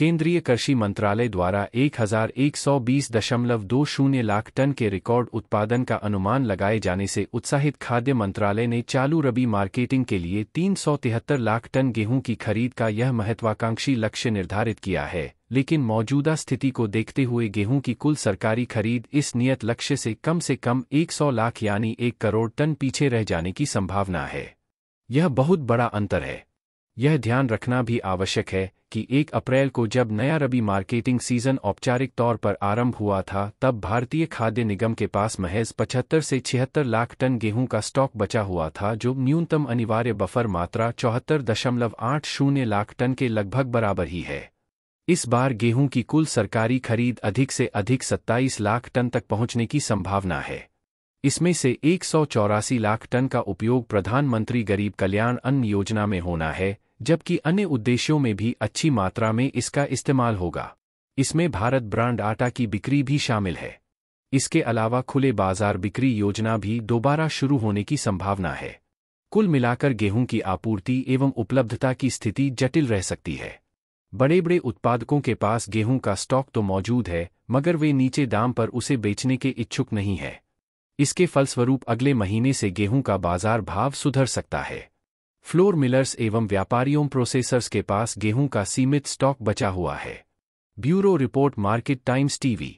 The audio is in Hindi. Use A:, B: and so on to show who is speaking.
A: केंद्रीय कृषि मंत्रालय द्वारा एक लाख टन के रिकॉर्ड उत्पादन का अनुमान लगाए जाने से उत्साहित खाद्य मंत्रालय ने चालू रबी मार्केटिंग के लिए तीन लाख टन गेहूं की खरीद का यह महत्वाकांक्षी लक्ष्य निर्धारित किया है लेकिन मौजूदा स्थिति को देखते हुए गेहूं की कुल सरकारी खरीद इस नियत लक्ष्य से कम से कम 100 लाख यानी एक करोड़ टन पीछे रह जाने की संभावना है यह बहुत बड़ा अंतर है यह ध्यान रखना भी आवश्यक है कि एक अप्रैल को जब नया रबी मार्केटिंग सीजन औपचारिक तौर पर आरंभ हुआ था तब भारतीय खाद्य निगम के पास महज 75 से 76 लाख टन गेहूं का स्टॉक बचा हुआ था जो न्यूनतम अनिवार्य बफर मात्रा चौहत्तर दशमलव आठ शून्य लाख टन के लगभग बराबर ही है इस बार गेहूं की कुल सरकारी खरीद अधिक से अधिक 27 लाख टन तक पहुंचने की संभावना है इसमें से एक लाख टन का उपयोग प्रधानमंत्री गरीब कल्याण अन्न योजना में होना है जबकि अन्य उद्देश्यों में भी अच्छी मात्रा में इसका इस्तेमाल होगा इसमें भारत ब्रांड आटा की बिक्री भी शामिल है इसके अलावा खुले बाजार बिक्री योजना भी दोबारा शुरू होने की संभावना है कुल मिलाकर गेहूं की आपूर्ति एवं उपलब्धता की स्थिति जटिल रह सकती है बड़े बड़े उत्पादकों के पास गेहूं का स्टॉक तो मौजूद है मगर वे नीचे दाम पर उसे बेचने के इच्छुक नहीं है इसके फलस्वरूप अगले महीने से गेहूं का बाजार भाव सुधर सकता है फ्लोर मिलर्स एवं व्यापारियों प्रोसेसर्स के पास गेहूं का सीमित स्टॉक बचा हुआ है bureau report market times TV